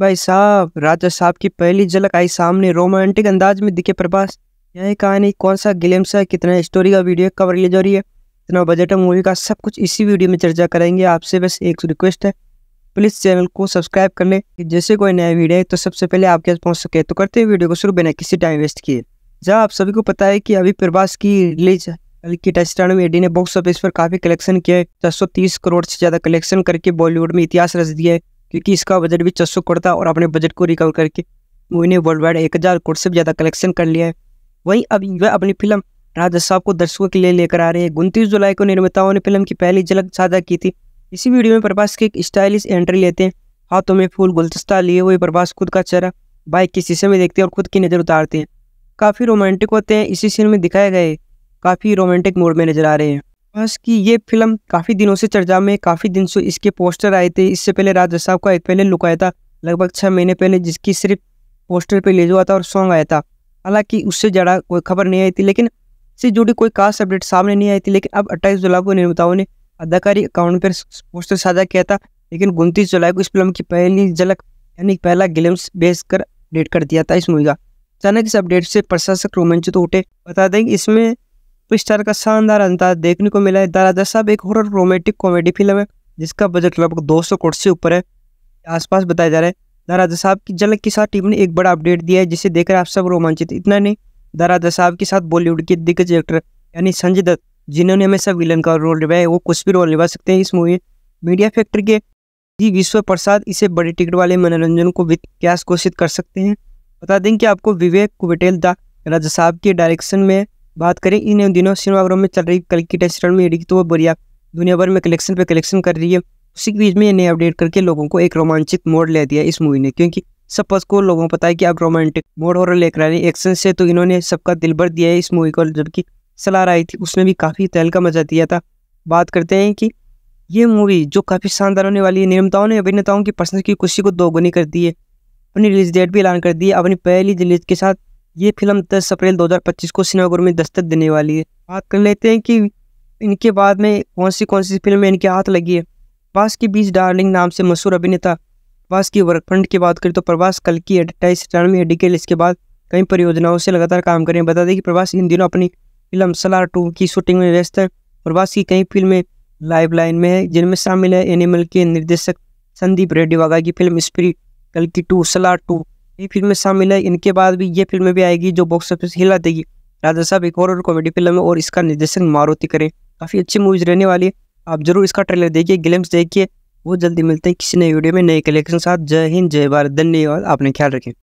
भाई साहब राजा साहब की पहली झलक आई सामने रोमांटिक अंदाज में दिखे प्रभास यह कहानी कौन सा गिलेम है कितना स्टोरी का वीडियो कवर ले जा रही है इतना बजट है मूवी का सब कुछ इसी वीडियो में चर्चा करेंगे आपसे बस एक रिक्वेस्ट है प्लीज़ चैनल को सब्सक्राइब कर लें कि जैसे कोई नया वीडियो है तो सबसे पहले आपके पास पहुँच सके तो करते हैं वीडियो को शुरू बिना किसी टाइम वेस्ट किए जहाँ आप सभी को पता है कि अभी प्रभास की रिलीज की टचस्टान में एडी ने बॉक्स ऑफिस पर काफ़ी कलेक्शन किया है चार करोड़ से ज़्यादा कलेक्शन करके बॉलीवुड में इतिहास रच दिया है क्योंकि इसका बजट भी छः करोड़ था और अपने बजट को रिकवर करके मूवी ने वर्ल्ड वाइड एक हज़ार करोड़ से भी ज़्यादा कलेक्शन कर लिया है वहीं अब वह अपनी फिल्म राजा साहब को दर्शकों के लिए लेकर आ रहे हैं उनतीस जुलाई को निर्माताओं ने फिल्म की पहली झलक साझा की थी इसी वीडियो में प्रभास की एक स्टाइलिश एंट्री लेते हैं हाथों में फूल गुलदस्ता लिए हुए प्रभास खुद का चेहरा बाइक के शीशे में देखते हैं और खुद की नज़र उतारते हैं काफ़ी रोमांटिक होते हैं इसी सीन में दिखाए गए काफ़ी रोमांटिक मूड में नजर आ रहे हैं पास कि ये फिल्म काफ़ी दिनों से चर्चा में काफ़ी दिन से इसके पोस्टर आए थे इससे पहले राजा साहब का एक पहले लुक आया था लगभग छः महीने पहले जिसकी सिर्फ पोस्टर पे ले जो था और सॉन्ग आया था हालांकि उससे ज़्यादा कोई खबर नहीं आई थी लेकिन इससे जुड़ी कोई खास अपडेट सामने नहीं आई थी लेकिन अब अट्ठाईस जुलाई को निर्माताओं ने अदाकारी अकाउंट पर पोस्टर साझा किया था लेकिन उनतीस जुलाई को इस फिल्म की पहली झलक यानी पहला गिलम्स बेच कर अपडेट कर दिया था इस मूवी का अचानक इस अपडेट से प्रशासक रोमांचित तो उठे बता दें कि इसमें पिस्टार का शानदार अंदाज देखने को मिला है दाराजा साहब एक हॉरर रोमांटिक कॉमेडी फिल्म है जिसका बजट लगभग दो सौ करोड़ से ऊपर है आसपास बताया जा रहा है दाराजा साहब की झलक के साथ टीम ने एक बड़ा अपडेट दिया है जिसे देखकर आप सब रोमांचित इतना नहीं दाराजा साहब के साथ बॉलीवुड के दिग्गज एक्टर यानी संजय दत्त जिन्होंने हमेशा विलन का रोल निभाया है वो कुछ भी रोल निभा सकते हैं इस मूवी में मीडिया फैक्ट्री के जी विश्व प्रसाद इसे बड़े टिकट वाले मनोरंजन को क्या घोषित कर सकते हैं बता दें कि आपको विवेक कुबेटेल दा राजा साहब के डायरेक्शन में बात करें इन दिनों सिनेमाघरों में चल रही कल की टेस्ट रन में एडी की तो वो बढ़िया दुनिया भर में कलेक्शन पे कलेक्शन कर रही है उसी के बीच में इन्हें अपडेट करके लोगों को एक रोमांचित मोड ले दिया इस मूवी ने क्योंकि सबको को लोगों को पता है कि अब रोमांटिक मोड और लेकर आ रही एक्शन से तो इन्होंने सबका दिल भर दिया है इस मूवी को जबकि सलार आई थी उसने भी काफ़ी तहल का मजा दिया था बात करते हैं कि ये मूवी जो काफ़ी शानदार होने वाली है निर्माताओं ने अभिनेताओं की पसंद की खुशी को दोगुनी कर दी है अपनी रिलीज डेट भी ऐलान कर दी है अपनी पहली रिलीज के साथ ये फिल्म 10 अप्रैल 2025 को सिनेमाघर में दस्तक देने वाली है बात कर लेते हैं कि इनके बाद में कौन सी कौन सी फिल्में इनके हाथ लगी है बास के बीच डार्लिंग नाम से मशहूर अभिनेता प्रभास की वर्कफ्रंट की बात करें तो प्रभास कल की अट्ठाईस अठानवे डिकेल इसके बाद कई परियोजनाओं से लगातार काम करें बता दें कि प्रभास इन दिनों अपनी फिल्म सलार टू की शूटिंग में व्यस्त है प्रभास की कई फिल्में लाइव लाइन में है जिनमें शामिल है एनिमल के निर्देशक संदीप रेड्डी वागा की फिल्म स्प्री कल की टू सलार टू ये फिल्में शामिल है इनके बाद भी ये फिल्में भी आएगी जो बॉक्स ऑफिस हिला देगी राजा साहब एक और कॉमेडी फिल्म है और इसका निर्देशन मारुति करे काफ़ी अच्छी मूवीज रहने वाली है आप जरूर इसका ट्रेलर देखिए ग्लिम्स देखिए वो जल्दी मिलते हैं किसी नए वीडियो में नए कलेक्शन साथ जय हिंद जय भारत धन्यवाद आपने ख्याल रखें